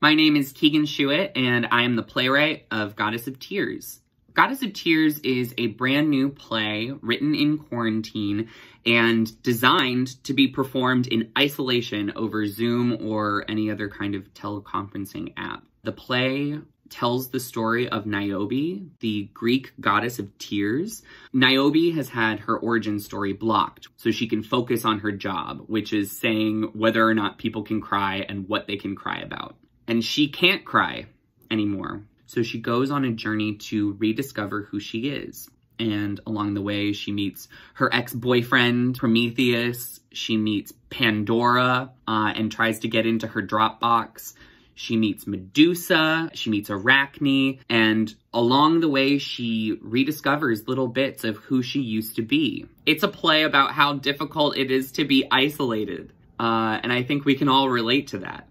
My name is Keegan Schuett, and I am the playwright of Goddess of Tears. Goddess of Tears is a brand new play written in quarantine and designed to be performed in isolation over Zoom or any other kind of teleconferencing app. The play tells the story of Niobe, the Greek goddess of tears. Niobe has had her origin story blocked so she can focus on her job, which is saying whether or not people can cry and what they can cry about and she can't cry anymore. So she goes on a journey to rediscover who she is. And along the way, she meets her ex-boyfriend, Prometheus. She meets Pandora uh, and tries to get into her Dropbox. She meets Medusa, she meets Arachne, and along the way, she rediscovers little bits of who she used to be. It's a play about how difficult it is to be isolated, uh, and I think we can all relate to that.